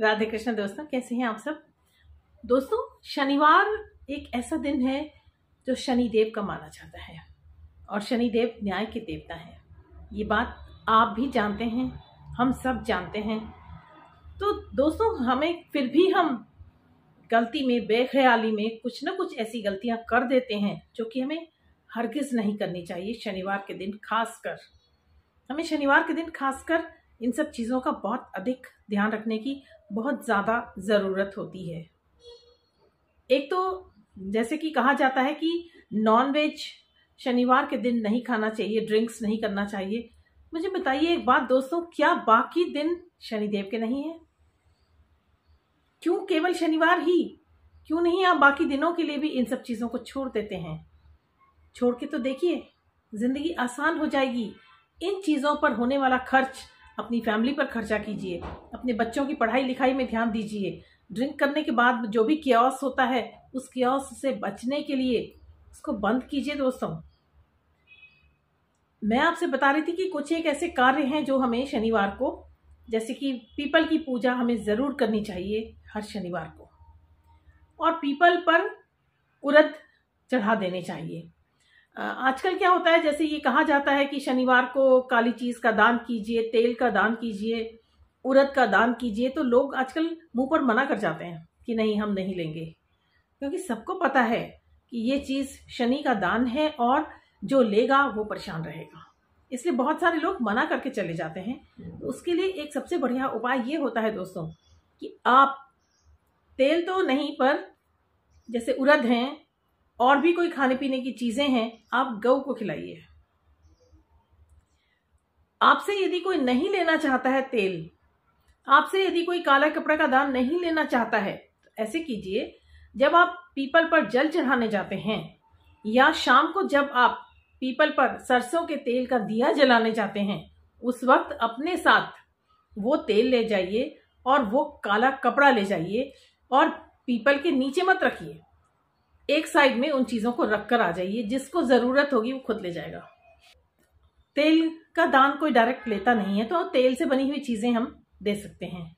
राधे कृष्ण दोस्तों कैसे हैं आप सब दोस्तों शनिवार एक ऐसा दिन है जो शनिदेव का माना जाता है और शनिदेव न्याय के देवता हैं ये बात आप भी जानते हैं हम सब जानते हैं तो दोस्तों हमें फिर भी हम गलती में बेख्याली में कुछ ना कुछ ऐसी गलतियां कर देते हैं जो कि हमें हरगिज़ नहीं करनी चाहिए शनिवार के दिन खासकर हमें शनिवार के दिन खासकर इन सब चीज़ों का बहुत अधिक ध्यान रखने की बहुत ज़्यादा ज़रूरत होती है एक तो जैसे कि कहा जाता है कि नॉन वेज शनिवार के दिन नहीं खाना चाहिए ड्रिंक्स नहीं करना चाहिए मुझे बताइए एक बात दोस्तों क्या बाकी दिन शनिदेव के नहीं है क्यों केवल शनिवार ही क्यों नहीं आप बाकी दिनों के लिए भी इन सब चीज़ों को छोड़ देते हैं छोड़ के तो देखिए ज़िंदगी आसान हो जाएगी इन चीज़ों पर होने वाला खर्च अपनी फैमिली पर खर्चा कीजिए अपने बच्चों की पढ़ाई लिखाई में ध्यान दीजिए ड्रिंक करने के बाद जो भी क्योस होता है उस क्योस से बचने के लिए उसको बंद कीजिए दोस्तों मैं आपसे बता रही थी कि कुछ एक ऐसे कार्य हैं जो हमें शनिवार को जैसे कि पीपल की पूजा हमें ज़रूर करनी चाहिए हर शनिवार को और पीपल पर उरद चढ़ा देने चाहिए आजकल क्या होता है जैसे ये कहा जाता है कि शनिवार को काली चीज़ का दान कीजिए तेल का दान कीजिए उड़द का दान कीजिए तो लोग आजकल मुंह पर मना कर जाते हैं कि नहीं हम नहीं लेंगे क्योंकि सबको पता है कि ये चीज़ शनि का दान है और जो लेगा वो परेशान रहेगा इसलिए बहुत सारे लोग मना करके चले जाते हैं तो उसके लिए एक सबसे बढ़िया उपाय ये होता है दोस्तों कि आप तेल तो नहीं पर जैसे उड़द हैं और भी कोई खाने पीने की चीज़ें हैं आप गऊ को खिलाइए आपसे यदि कोई नहीं लेना चाहता है तेल आपसे यदि कोई काला कपड़ा का दान नहीं लेना चाहता है तो ऐसे कीजिए जब आप पीपल पर जल चढ़ाने जाते हैं या शाम को जब आप पीपल पर सरसों के तेल का दिया जलाने जाते हैं उस वक्त अपने साथ वो तेल ले जाइए और वो काला कपड़ा ले जाइए और पीपल के नीचे मत रखिए एक साइड में उन चीज़ों को रख कर आ जाइए जिसको ज़रूरत होगी वो खुद ले जाएगा तेल का दान कोई डायरेक्ट लेता नहीं है तो तेल से बनी हुई चीज़ें हम दे सकते हैं